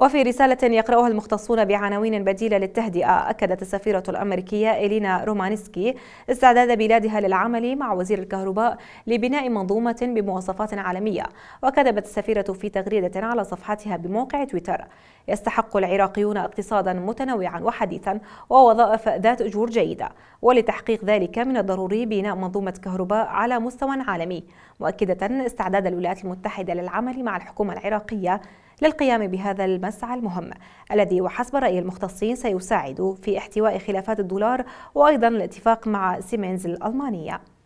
وفي رسالة يقرأها المختصون بعناوين بديلة للتهدئة أكدت السفيرة الأمريكية إلينا رومانسكي استعداد بلادها للعمل مع وزير الكهرباء لبناء منظومة بمواصفات عالمية وكتبت السفيرة في تغريدة على صفحتها بموقع تويتر يستحق العراقيون اقتصادا متنوعا وحديثا ووظائف ذات أجور جيدة ولتحقيق ذلك من الضروري بناء منظومة كهرباء على مستوى عالمي مؤكدة استعداد الولايات المتحدة للعمل مع الحكومة العراقية للقيام بهذا المسعى المهم الذي وحسب رأي المختصين سيساعد في احتواء خلافات الدولار وأيضا الاتفاق مع سيمنز الألمانية